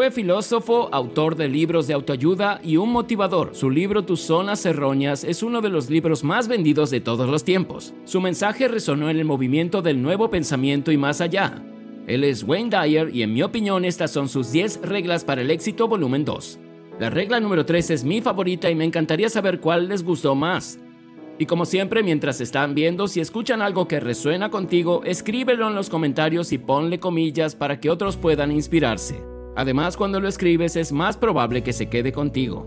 Fue filósofo, autor de libros de autoayuda y un motivador. Su libro Tus Zonas Erróneas es uno de los libros más vendidos de todos los tiempos. Su mensaje resonó en el movimiento del nuevo pensamiento y más allá. Él es Wayne Dyer y en mi opinión estas son sus 10 reglas para el éxito volumen 2. La regla número 3 es mi favorita y me encantaría saber cuál les gustó más. Y como siempre, mientras están viendo, si escuchan algo que resuena contigo, escríbelo en los comentarios y ponle comillas para que otros puedan inspirarse. Además, cuando lo escribes es más probable que se quede contigo.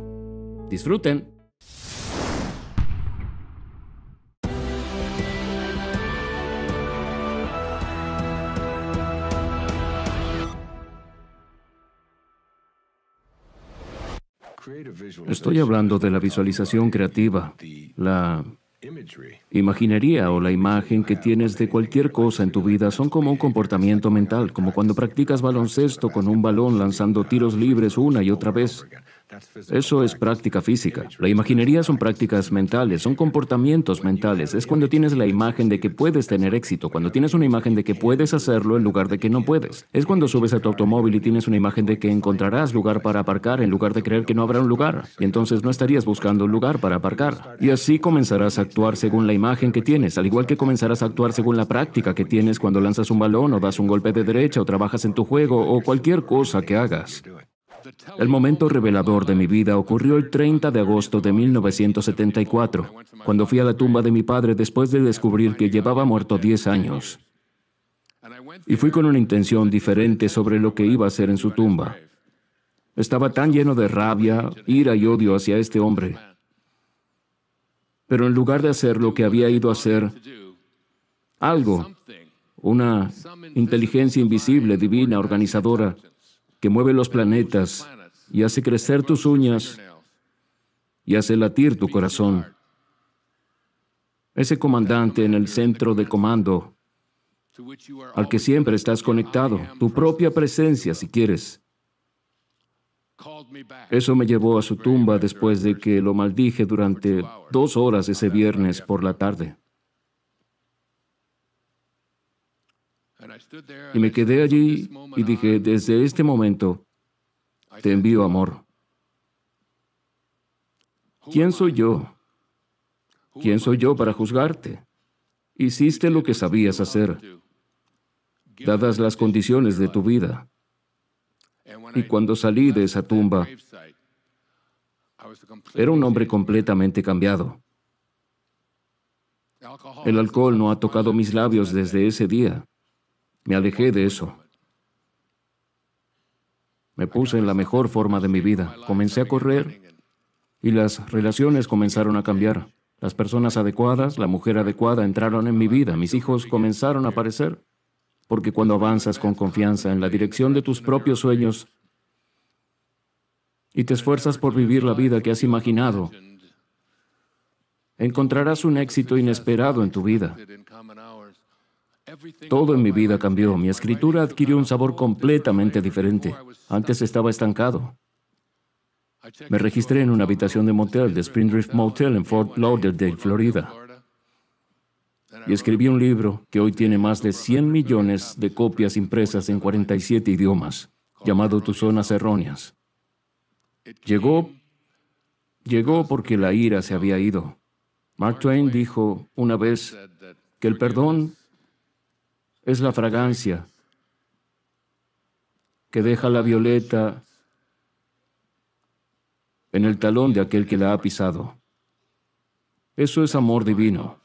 Disfruten. Estoy hablando de la visualización creativa, la Imaginaría o la imagen que tienes de cualquier cosa en tu vida son como un comportamiento mental, como cuando practicas baloncesto con un balón lanzando tiros libres una y otra vez. Eso es práctica física. La imaginería son prácticas mentales, son comportamientos mentales. Es cuando tienes la imagen de que puedes tener éxito, cuando tienes una imagen de que puedes hacerlo en lugar de que no puedes. Es cuando subes a tu automóvil y tienes una imagen de que encontrarás lugar para aparcar en lugar de creer que no habrá un lugar. Y entonces no estarías buscando un lugar para aparcar. Y así comenzarás a actuar según la imagen que tienes, al igual que comenzarás a actuar según la práctica que tienes cuando lanzas un balón o das un golpe de derecha o trabajas en tu juego o cualquier cosa que hagas. El momento revelador de mi vida ocurrió el 30 de agosto de 1974, cuando fui a la tumba de mi padre después de descubrir que llevaba muerto 10 años. Y fui con una intención diferente sobre lo que iba a hacer en su tumba. Estaba tan lleno de rabia, ira y odio hacia este hombre. Pero en lugar de hacer lo que había ido a hacer, algo, una inteligencia invisible, divina, organizadora, que mueve los planetas y hace crecer tus uñas y hace latir tu corazón. Ese comandante en el centro de comando al que siempre estás conectado, tu propia presencia si quieres. Eso me llevó a su tumba después de que lo maldije durante dos horas ese viernes por la tarde. Y me quedé allí y dije, desde este momento, te envío amor. ¿Quién soy yo? ¿Quién soy yo para juzgarte? Hiciste lo que sabías hacer, dadas las condiciones de tu vida. Y cuando salí de esa tumba, era un hombre completamente cambiado. El alcohol no ha tocado mis labios desde ese día. Me alejé de eso. Me puse en la mejor forma de mi vida. Comencé a correr y las relaciones comenzaron a cambiar. Las personas adecuadas, la mujer adecuada entraron en mi vida. Mis hijos comenzaron a aparecer. Porque cuando avanzas con confianza en la dirección de tus propios sueños y te esfuerzas por vivir la vida que has imaginado, encontrarás un éxito inesperado en tu vida. Todo en mi vida cambió. Mi escritura adquirió un sabor completamente diferente. Antes estaba estancado. Me registré en una habitación de motel, de Springdrift Motel, en Fort Lauderdale, Florida. Y escribí un libro que hoy tiene más de 100 millones de copias impresas en 47 idiomas, llamado Tus Zonas Erróneas. Llegó, llegó porque la ira se había ido. Mark Twain dijo una vez que el perdón es la fragancia que deja la violeta en el talón de aquel que la ha pisado. Eso es amor divino.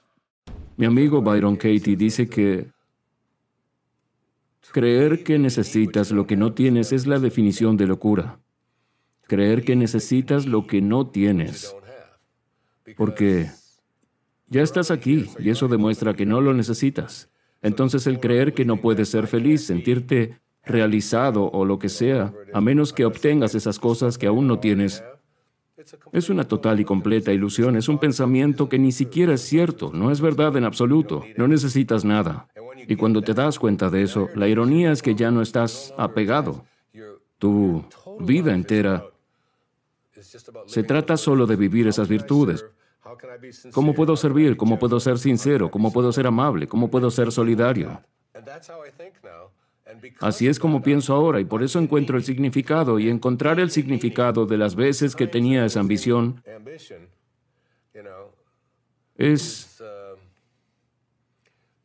Mi amigo Byron Katie dice que creer que necesitas lo que no tienes es la definición de locura. Creer que necesitas lo que no tienes. Porque ya estás aquí y eso demuestra que no lo necesitas. Entonces el creer que no puedes ser feliz, sentirte realizado o lo que sea, a menos que obtengas esas cosas que aún no tienes, es una total y completa ilusión, es un pensamiento que ni siquiera es cierto, no es verdad en absoluto, no necesitas nada. Y cuando te das cuenta de eso, la ironía es que ya no estás apegado. Tu vida entera se trata solo de vivir esas virtudes. ¿Cómo puedo servir? ¿Cómo puedo ser sincero? ¿Cómo puedo ser amable? ¿Cómo puedo ser solidario? Así es como pienso ahora y por eso encuentro el significado y encontrar el significado de las veces que tenía esa ambición es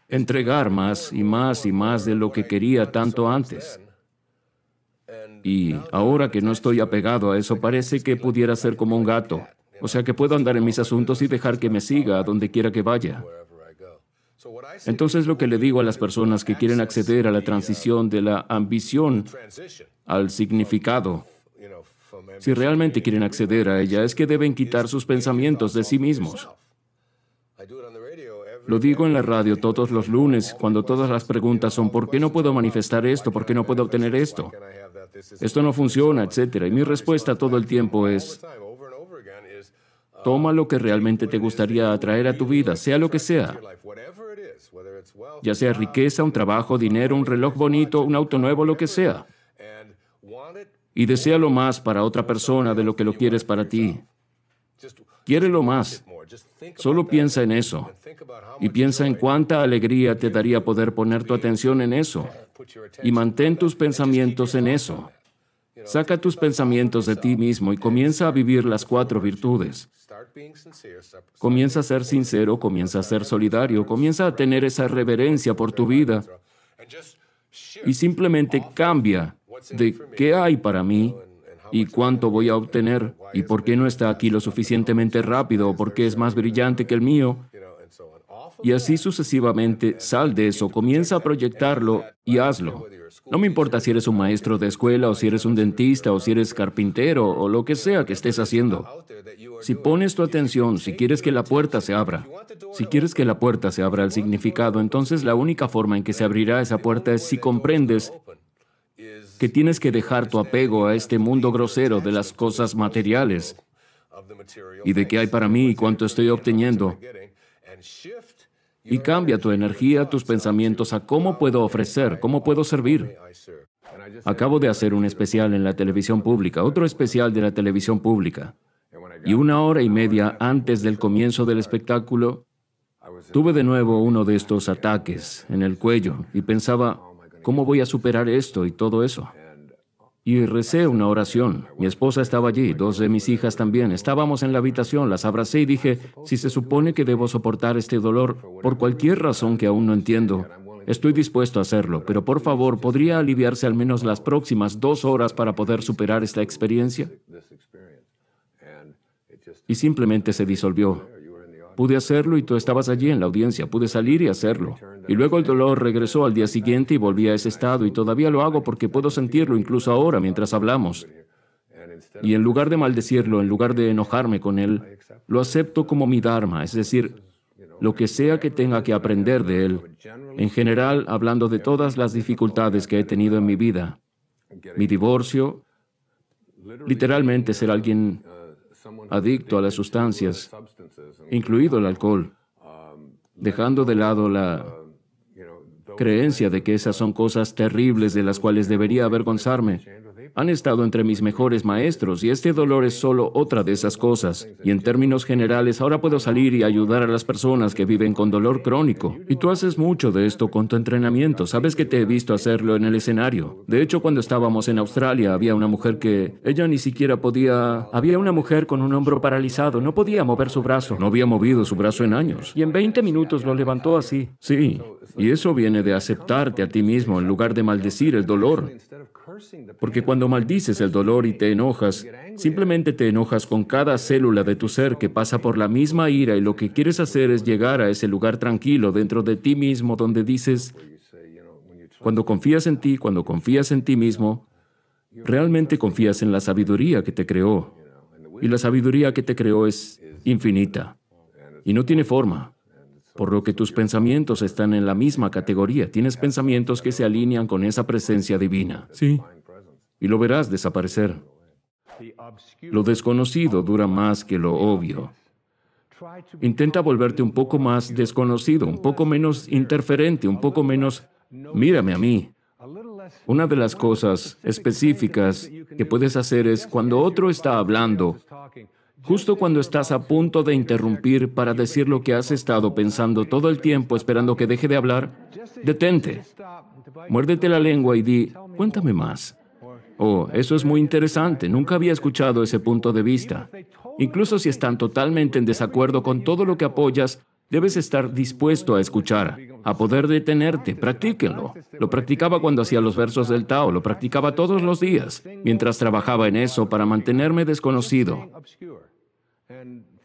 entregar más y más y más de lo que quería tanto antes. Y ahora que no estoy apegado a eso, parece que pudiera ser como un gato. O sea que puedo andar en mis asuntos y dejar que me siga a donde quiera que vaya. Entonces lo que le digo a las personas que quieren acceder a la transición de la ambición al significado, si realmente quieren acceder a ella, es que deben quitar sus pensamientos de sí mismos. Lo digo en la radio todos los lunes, cuando todas las preguntas son, ¿por qué no puedo manifestar esto? ¿Por qué no puedo obtener esto? Esto no funciona, etc. Y mi respuesta todo el tiempo es, Toma lo que realmente te gustaría atraer a tu vida, sea lo que sea. Ya sea riqueza, un trabajo, dinero, un reloj bonito, un auto nuevo, lo que sea. Y desea lo más para otra persona de lo que lo quieres para ti. lo más. Solo piensa en eso. Y piensa en cuánta alegría te daría poder poner tu atención en eso. Y mantén tus pensamientos en eso. Saca tus pensamientos de ti mismo y comienza a vivir las cuatro virtudes. Comienza a ser sincero, comienza a ser solidario, comienza a tener esa reverencia por tu vida y simplemente cambia de qué hay para mí y cuánto voy a obtener y por qué no está aquí lo suficientemente rápido o por qué es más brillante que el mío y así sucesivamente, sal de eso, comienza a proyectarlo y hazlo. No me importa si eres un maestro de escuela o si eres un dentista o si eres carpintero o lo que sea que estés haciendo. Si pones tu atención, si quieres que la puerta se abra, si quieres que la puerta se abra al significado, entonces la única forma en que se abrirá esa puerta es si comprendes que tienes que dejar tu apego a este mundo grosero de las cosas materiales y de qué hay para mí y cuánto estoy obteniendo y cambia tu energía, tus pensamientos a cómo puedo ofrecer, cómo puedo servir. Acabo de hacer un especial en la televisión pública, otro especial de la televisión pública. Y una hora y media antes del comienzo del espectáculo, tuve de nuevo uno de estos ataques en el cuello y pensaba, ¿cómo voy a superar esto y todo eso? y recé una oración. Mi esposa estaba allí, dos de mis hijas también. Estábamos en la habitación, las abracé y dije, si se supone que debo soportar este dolor por cualquier razón que aún no entiendo, estoy dispuesto a hacerlo, pero por favor, ¿podría aliviarse al menos las próximas dos horas para poder superar esta experiencia? Y simplemente se disolvió. Pude hacerlo y tú estabas allí en la audiencia, pude salir y hacerlo. Y luego el dolor regresó al día siguiente y volví a ese estado y todavía lo hago porque puedo sentirlo incluso ahora mientras hablamos. Y en lugar de maldecirlo, en lugar de enojarme con él, lo acepto como mi Dharma, es decir, lo que sea que tenga que aprender de él. En general, hablando de todas las dificultades que he tenido en mi vida, mi divorcio, literalmente ser alguien adicto a las sustancias, incluido el alcohol, dejando de lado la creencia de que esas son cosas terribles de las cuales debería avergonzarme han estado entre mis mejores maestros y este dolor es solo otra de esas cosas. Y en términos generales, ahora puedo salir y ayudar a las personas que viven con dolor crónico. Y tú haces mucho de esto con tu entrenamiento. Sabes que te he visto hacerlo en el escenario. De hecho, cuando estábamos en Australia, había una mujer que ella ni siquiera podía... Había una mujer con un hombro paralizado, no podía mover su brazo. No había movido su brazo en años. Y en 20 minutos lo levantó así. Sí, y eso viene de aceptarte a ti mismo en lugar de maldecir el dolor. Porque cuando maldices el dolor y te enojas, simplemente te enojas con cada célula de tu ser que pasa por la misma ira y lo que quieres hacer es llegar a ese lugar tranquilo dentro de ti mismo donde dices, cuando confías en ti, cuando confías en ti mismo, realmente confías en la sabiduría que te creó. Y la sabiduría que te creó es infinita y no tiene forma, por lo que tus pensamientos están en la misma categoría. Tienes pensamientos que se alinean con esa presencia divina. Sí, y lo verás desaparecer. Lo desconocido dura más que lo obvio. Intenta volverte un poco más desconocido, un poco menos interferente, un poco menos mírame a mí. Una de las cosas específicas que puedes hacer es cuando otro está hablando, justo cuando estás a punto de interrumpir para decir lo que has estado pensando todo el tiempo esperando que deje de hablar, detente, muérdete la lengua y di, cuéntame más. Oh, eso es muy interesante. Nunca había escuchado ese punto de vista. Incluso si están totalmente en desacuerdo con todo lo que apoyas, debes estar dispuesto a escuchar, a poder detenerte. Practíquenlo. Lo practicaba cuando hacía los versos del Tao, lo practicaba todos los días, mientras trabajaba en eso para mantenerme desconocido.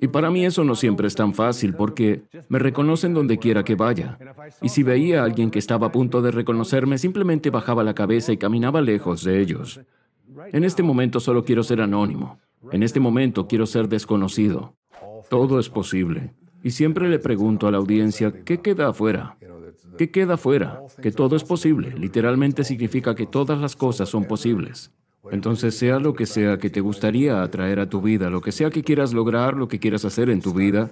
Y para mí eso no siempre es tan fácil porque me reconocen donde quiera que vaya. Y si veía a alguien que estaba a punto de reconocerme, simplemente bajaba la cabeza y caminaba lejos de ellos. En este momento solo quiero ser anónimo. En este momento quiero ser desconocido. Todo es posible. Y siempre le pregunto a la audiencia, ¿qué queda afuera? ¿Qué queda afuera? Que todo es posible. Literalmente significa que todas las cosas son posibles. Entonces, sea lo que sea que te gustaría atraer a tu vida, lo que sea que quieras lograr, lo que quieras hacer en tu vida,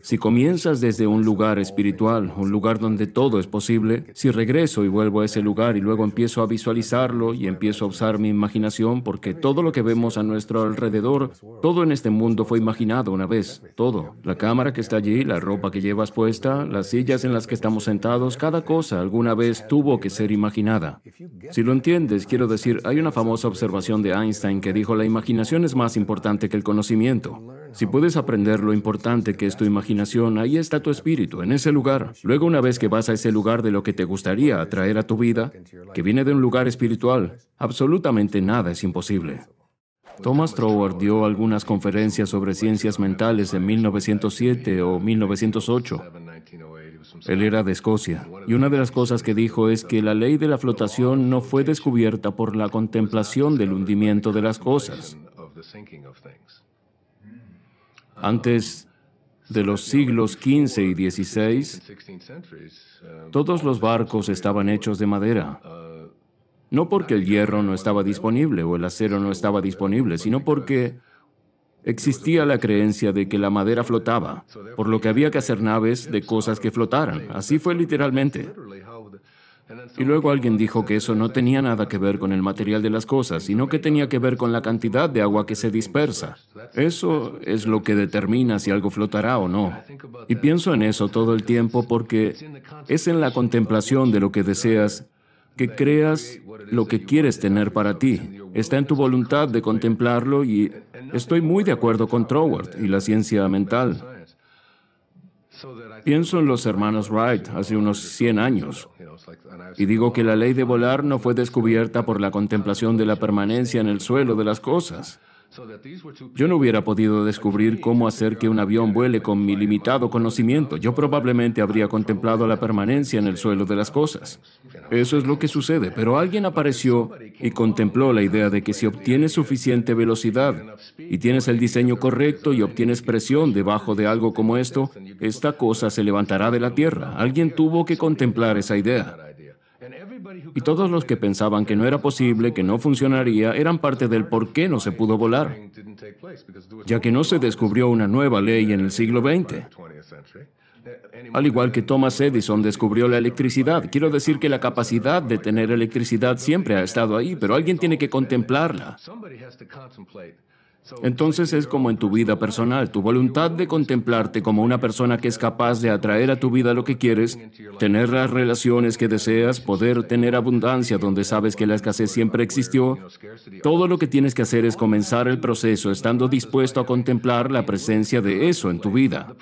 si comienzas desde un lugar espiritual, un lugar donde todo es posible, si regreso y vuelvo a ese lugar y luego empiezo a visualizarlo y empiezo a usar mi imaginación, porque todo lo que vemos a nuestro alrededor, todo en este mundo fue imaginado una vez, todo. La cámara que está allí, la ropa que llevas puesta, las sillas en las que estamos sentados, cada cosa alguna vez tuvo que ser imaginada. Si lo entiendes, quiero decir, hay una famosa observación de Einstein que dijo, la imaginación es más importante que el conocimiento. Si puedes aprender lo importante que es tu imaginación, ahí está tu espíritu, en ese lugar. Luego, una vez que vas a ese lugar de lo que te gustaría atraer a tu vida, que viene de un lugar espiritual, absolutamente nada es imposible. Thomas Troward dio algunas conferencias sobre ciencias mentales en 1907 o 1908. Él era de Escocia, y una de las cosas que dijo es que la ley de la flotación no fue descubierta por la contemplación del hundimiento de las cosas. Antes de los siglos XV y XVI, todos los barcos estaban hechos de madera. No porque el hierro no estaba disponible o el acero no estaba disponible, sino porque Existía la creencia de que la madera flotaba, por lo que había que hacer naves de cosas que flotaran. Así fue literalmente. Y luego alguien dijo que eso no tenía nada que ver con el material de las cosas, sino que tenía que ver con la cantidad de agua que se dispersa. Eso es lo que determina si algo flotará o no. Y pienso en eso todo el tiempo porque es en la contemplación de lo que deseas que creas lo que quieres tener para ti. Está en tu voluntad de contemplarlo y estoy muy de acuerdo con Troward y la ciencia mental. Pienso en los hermanos Wright hace unos 100 años y digo que la ley de volar no fue descubierta por la contemplación de la permanencia en el suelo de las cosas. Yo no hubiera podido descubrir cómo hacer que un avión vuele con mi limitado conocimiento. Yo probablemente habría contemplado la permanencia en el suelo de las cosas. Eso es lo que sucede, pero alguien apareció y contempló la idea de que si obtienes suficiente velocidad y tienes el diseño correcto y obtienes presión debajo de algo como esto, esta cosa se levantará de la tierra. Alguien tuvo que contemplar esa idea. Y todos los que pensaban que no era posible, que no funcionaría, eran parte del por qué no se pudo volar, ya que no se descubrió una nueva ley en el siglo XX. Al igual que Thomas Edison descubrió la electricidad, quiero decir que la capacidad de tener electricidad siempre ha estado ahí, pero alguien tiene que contemplarla. Entonces es como en tu vida personal, tu voluntad de contemplarte como una persona que es capaz de atraer a tu vida lo que quieres, tener las relaciones que deseas, poder tener abundancia donde sabes que la escasez siempre existió. Todo lo que tienes que hacer es comenzar el proceso estando dispuesto a contemplar la presencia de eso en tu vida.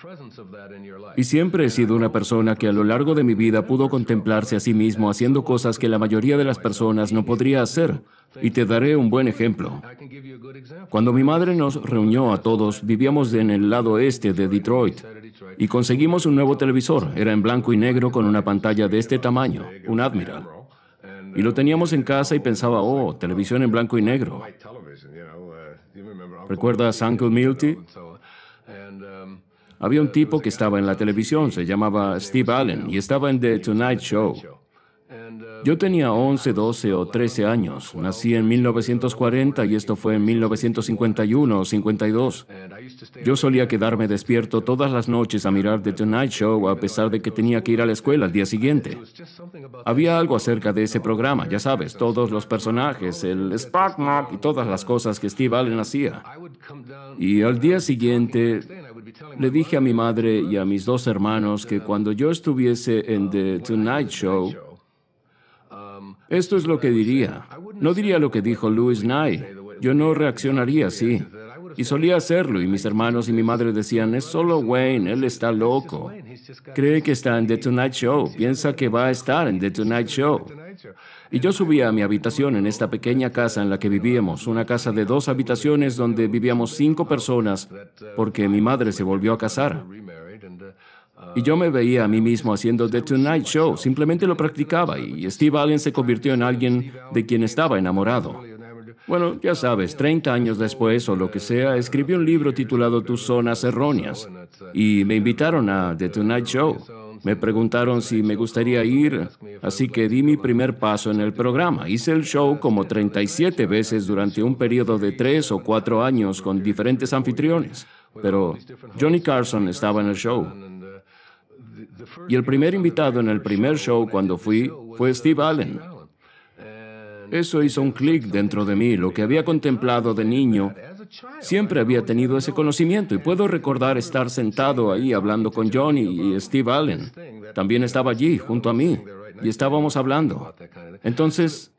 Y siempre he sido una persona que a lo largo de mi vida pudo contemplarse a sí mismo haciendo cosas que la mayoría de las personas no podría hacer y te daré un buen ejemplo. Cuando mi madre nos reunió a todos, vivíamos en el lado este de Detroit y conseguimos un nuevo televisor. Era en blanco y negro con una pantalla de este tamaño, un Admiral. Y lo teníamos en casa y pensaba, oh, televisión en blanco y negro. ¿Recuerdas Uncle Milty? Había un tipo que estaba en la televisión, se llamaba Steve Allen, y estaba en The Tonight Show. Yo tenía 11, 12 o 13 años. Nací en 1940 y esto fue en 1951 o 52. Yo solía quedarme despierto todas las noches a mirar The Tonight Show a pesar de que tenía que ir a la escuela al día siguiente. Había algo acerca de ese programa, ya sabes, todos los personajes, el Spark y todas las cosas que Steve Allen hacía. Y al día siguiente le dije a mi madre y a mis dos hermanos que cuando yo estuviese en The Tonight Show, esto es lo que diría. No diría lo que dijo Louis Nye. Yo no reaccionaría así. Y solía hacerlo, y mis hermanos y mi madre decían, es solo Wayne, él está loco. Cree que está en The Tonight Show, piensa que va a estar en The Tonight Show. Y yo subía a mi habitación en esta pequeña casa en la que vivíamos, una casa de dos habitaciones donde vivíamos cinco personas, porque mi madre se volvió a casar. Y yo me veía a mí mismo haciendo The Tonight Show, simplemente lo practicaba y Steve Allen se convirtió en alguien de quien estaba enamorado. Bueno, ya sabes, 30 años después o lo que sea, escribí un libro titulado Tus Zonas Erróneas y me invitaron a The Tonight Show. Me preguntaron si me gustaría ir, así que di mi primer paso en el programa. Hice el show como 37 veces durante un periodo de 3 o 4 años con diferentes anfitriones. Pero Johnny Carson estaba en el show y el primer invitado en el primer show cuando fui fue Steve Allen. Eso hizo un clic dentro de mí, lo que había contemplado de niño. Siempre había tenido ese conocimiento y puedo recordar estar sentado ahí hablando con Johnny y Steve Allen. También estaba allí, junto a mí, y estábamos hablando. Entonces,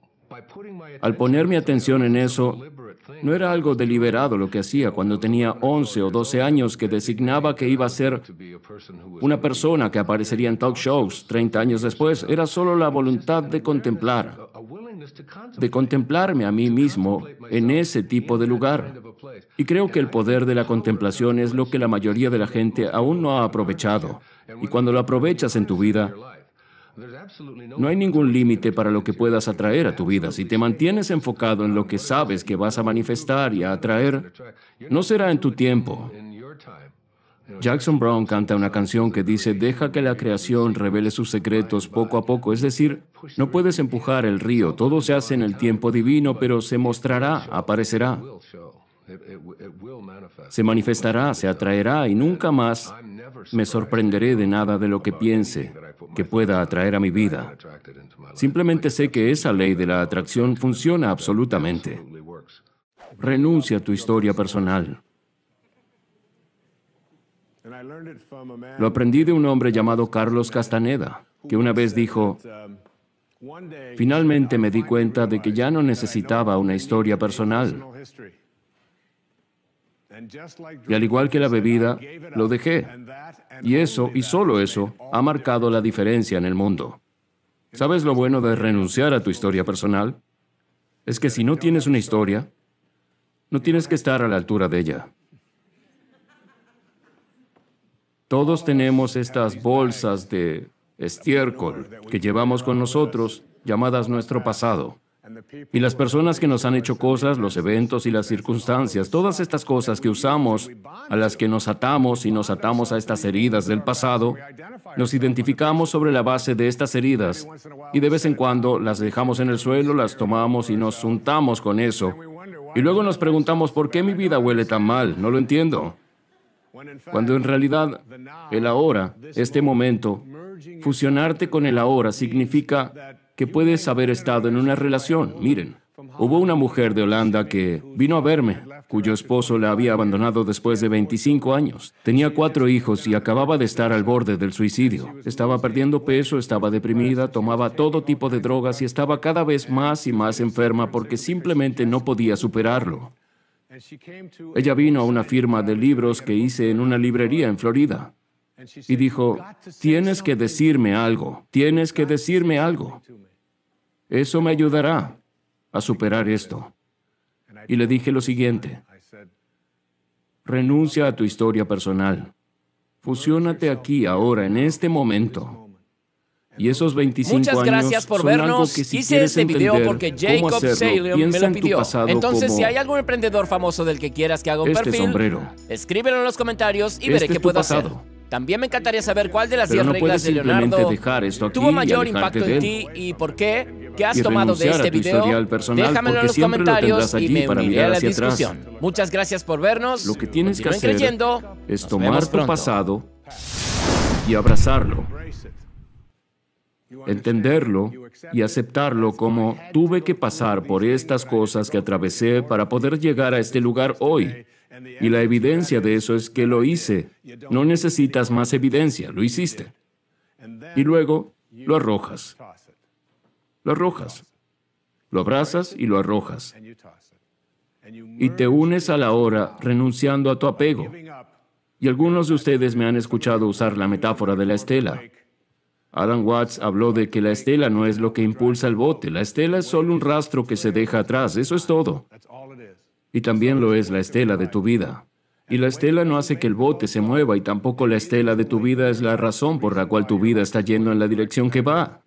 al poner mi atención en eso, no era algo deliberado lo que hacía cuando tenía 11 o 12 años que designaba que iba a ser una persona que aparecería en talk shows 30 años después. Era solo la voluntad de contemplar, de contemplarme a mí mismo en ese tipo de lugar. Y creo que el poder de la contemplación es lo que la mayoría de la gente aún no ha aprovechado. Y cuando lo aprovechas en tu vida, no hay ningún límite para lo que puedas atraer a tu vida. Si te mantienes enfocado en lo que sabes que vas a manifestar y a atraer, no será en tu tiempo. Jackson Brown canta una canción que dice, deja que la creación revele sus secretos poco a poco, es decir, no puedes empujar el río, todo se hace en el tiempo divino, pero se mostrará, aparecerá. Se manifestará, se atraerá y nunca más me sorprenderé de nada de lo que piense que pueda atraer a mi vida. Simplemente sé que esa ley de la atracción funciona absolutamente. Renuncia a tu historia personal. Lo aprendí de un hombre llamado Carlos Castaneda, que una vez dijo, um, finalmente me di cuenta de que ya no necesitaba una historia personal. Y al igual que la bebida, lo dejé. Y eso, y solo eso, ha marcado la diferencia en el mundo. ¿Sabes lo bueno de renunciar a tu historia personal? Es que si no tienes una historia, no tienes que estar a la altura de ella. Todos tenemos estas bolsas de estiércol que llevamos con nosotros, llamadas nuestro pasado. Y las personas que nos han hecho cosas, los eventos y las circunstancias, todas estas cosas que usamos, a las que nos atamos y nos atamos a estas heridas del pasado, nos identificamos sobre la base de estas heridas y de vez en cuando las dejamos en el suelo, las tomamos y nos untamos con eso. Y luego nos preguntamos, ¿por qué mi vida huele tan mal? No lo entiendo. Cuando en realidad el ahora, este momento, fusionarte con el ahora significa que puedes haber estado en una relación. Miren, hubo una mujer de Holanda que vino a verme, cuyo esposo la había abandonado después de 25 años. Tenía cuatro hijos y acababa de estar al borde del suicidio. Estaba perdiendo peso, estaba deprimida, tomaba todo tipo de drogas y estaba cada vez más y más enferma porque simplemente no podía superarlo. Ella vino a una firma de libros que hice en una librería en Florida y dijo, tienes que decirme algo, tienes que decirme algo. Eso me ayudará a superar esto. Y le dije lo siguiente, renuncia a tu historia personal, fusiónate aquí, ahora, en este momento. Y esos 25 Muchas gracias por vernos. Que si Hice este video porque Jacob hacerlo, me lo pidió. Entonces, si hay algún emprendedor famoso del que quieras que haga un este perfil, escríbelo en los comentarios y este veré qué puedo hacer. También me encantaría saber cuál de las 10 reglas de Leonardo tuvo mayor impacto en ti y por qué. ¿Qué has tomado de este video? Déjamelo en los comentarios y me para uniré a la discusión. Atrás. Muchas gracias por vernos. Lo que tienes que hacer es tomar tu pasado y abrazarlo. Entenderlo y aceptarlo como tuve que pasar por estas cosas que atravesé para poder llegar a este lugar hoy. Y la evidencia de eso es que lo hice. No necesitas más evidencia, lo hiciste. Y luego lo arrojas. Lo arrojas. Lo abrazas y lo arrojas. Y te unes a la hora renunciando a tu apego. Y algunos de ustedes me han escuchado usar la metáfora de la estela. Alan Watts habló de que la estela no es lo que impulsa el bote, la estela es solo un rastro que se deja atrás, eso es todo y también lo es la estela de tu vida. Y la estela no hace que el bote se mueva y tampoco la estela de tu vida es la razón por la cual tu vida está yendo en la dirección que va.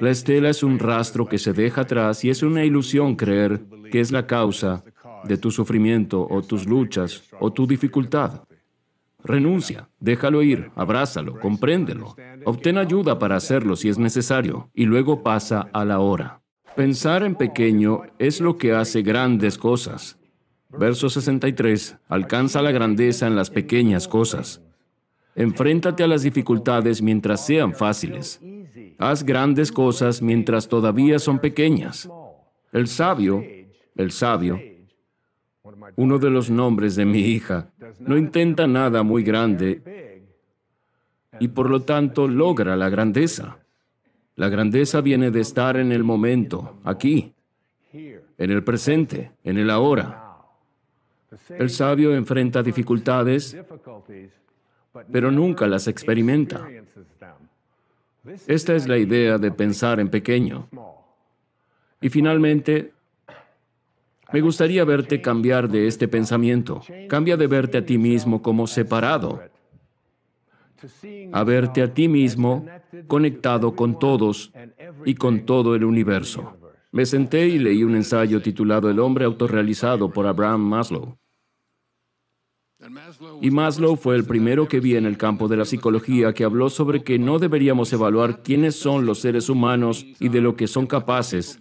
La estela es un rastro que se deja atrás y es una ilusión creer que es la causa de tu sufrimiento o tus luchas o tu dificultad. Renuncia, déjalo ir, abrázalo, compréndelo, obtén ayuda para hacerlo si es necesario y luego pasa a la hora. Pensar en pequeño es lo que hace grandes cosas. Verso 63. Alcanza la grandeza en las pequeñas cosas. Enfréntate a las dificultades mientras sean fáciles. Haz grandes cosas mientras todavía son pequeñas. El sabio, el sabio, uno de los nombres de mi hija, no intenta nada muy grande y por lo tanto logra la grandeza. La grandeza viene de estar en el momento, aquí, en el presente, en el ahora. El sabio enfrenta dificultades, pero nunca las experimenta. Esta es la idea de pensar en pequeño. Y finalmente, me gustaría verte cambiar de este pensamiento. Cambia de verte a ti mismo como separado a verte a ti mismo conectado con todos y con todo el universo. Me senté y leí un ensayo titulado El hombre autorrealizado por Abraham Maslow. Y Maslow fue el primero que vi en el campo de la psicología que habló sobre que no deberíamos evaluar quiénes son los seres humanos y de lo que son capaces,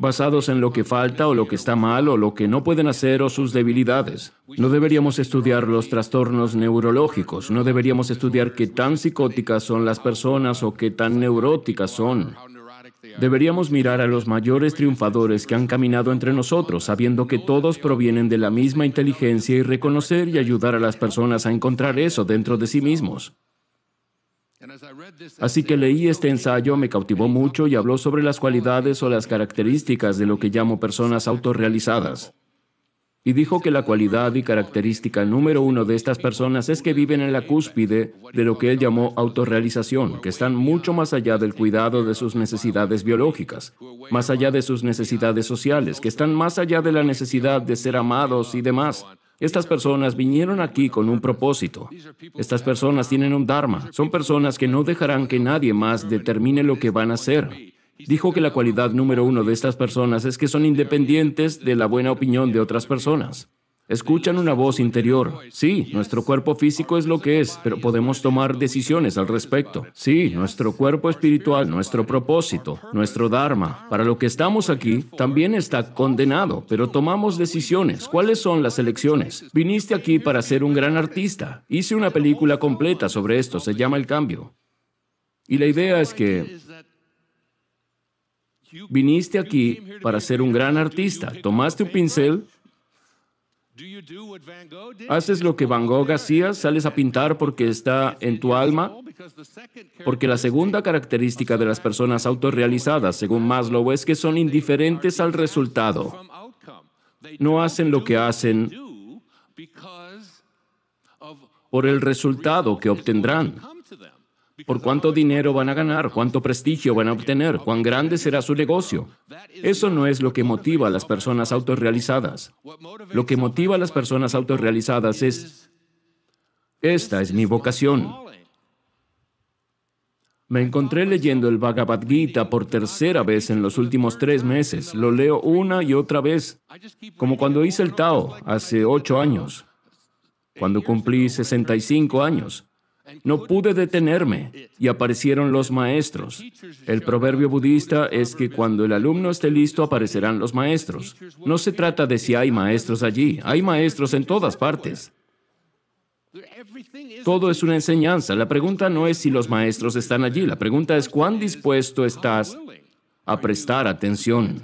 basados en lo que falta o lo que está mal o lo que no pueden hacer o sus debilidades. No deberíamos estudiar los trastornos neurológicos, no deberíamos estudiar qué tan psicóticas son las personas o qué tan neuróticas son. Deberíamos mirar a los mayores triunfadores que han caminado entre nosotros, sabiendo que todos provienen de la misma inteligencia y reconocer y ayudar a las personas a encontrar eso dentro de sí mismos. Así que leí este ensayo, me cautivó mucho y habló sobre las cualidades o las características de lo que llamo personas autorrealizadas. Y dijo que la cualidad y característica número uno de estas personas es que viven en la cúspide de lo que él llamó autorrealización, que están mucho más allá del cuidado de sus necesidades biológicas, más allá de sus necesidades sociales, que están más allá de la necesidad de ser amados y demás, estas personas vinieron aquí con un propósito. Estas personas tienen un Dharma. Son personas que no dejarán que nadie más determine lo que van a hacer. Dijo que la cualidad número uno de estas personas es que son independientes de la buena opinión de otras personas. Escuchan una voz interior. Sí, nuestro cuerpo físico es lo que es, pero podemos tomar decisiones al respecto. Sí, nuestro cuerpo espiritual, nuestro propósito, nuestro Dharma, para lo que estamos aquí, también está condenado, pero tomamos decisiones. ¿Cuáles son las elecciones? Viniste aquí para ser un gran artista. Hice una película completa sobre esto, se llama El Cambio. Y la idea es que viniste aquí para ser un gran artista. Tomaste un pincel ¿Haces lo que Van Gogh hacía? ¿Sales a pintar porque está en tu alma? Porque la segunda característica de las personas autorrealizadas, según Maslow, es que son indiferentes al resultado. No hacen lo que hacen por el resultado que obtendrán por cuánto dinero van a ganar, cuánto prestigio van a obtener, cuán grande será su negocio. Eso no es lo que motiva a las personas autorrealizadas. Lo que motiva a las personas autorrealizadas es, esta es mi vocación. Me encontré leyendo el Bhagavad Gita por tercera vez en los últimos tres meses. Lo leo una y otra vez, como cuando hice el Tao hace ocho años, cuando cumplí 65 años. No pude detenerme y aparecieron los maestros. El proverbio budista es que cuando el alumno esté listo aparecerán los maestros. No se trata de si hay maestros allí, hay maestros en todas partes. Todo es una enseñanza. La pregunta no es si los maestros están allí, la pregunta es cuán dispuesto estás a prestar atención.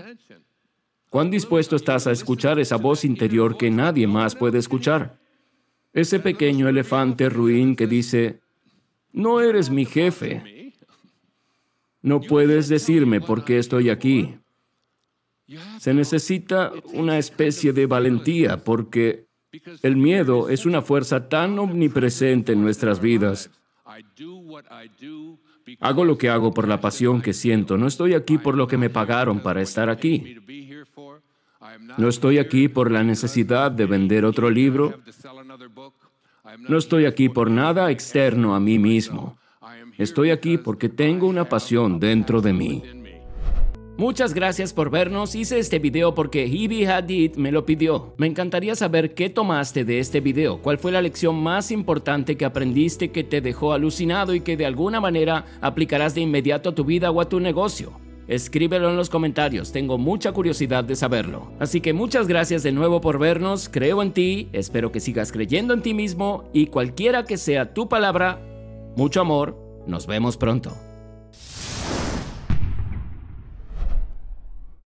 ¿Cuán dispuesto estás a escuchar esa voz interior que nadie más puede escuchar? Ese pequeño elefante ruin que dice, no eres mi jefe, no puedes decirme por qué estoy aquí. Se necesita una especie de valentía porque el miedo es una fuerza tan omnipresente en nuestras vidas. Hago lo que hago por la pasión que siento. No estoy aquí por lo que me pagaron para estar aquí. No estoy aquí por la necesidad de vender otro libro no estoy aquí por nada externo a mí mismo. Estoy aquí porque tengo una pasión dentro de mí. Muchas gracias por vernos, hice este video porque Ibi Hadid me lo pidió. Me encantaría saber qué tomaste de este video, cuál fue la lección más importante que aprendiste que te dejó alucinado y que de alguna manera aplicarás de inmediato a tu vida o a tu negocio. Escríbelo en los comentarios, tengo mucha curiosidad de saberlo. Así que muchas gracias de nuevo por vernos, creo en ti, espero que sigas creyendo en ti mismo y cualquiera que sea tu palabra, mucho amor, nos vemos pronto.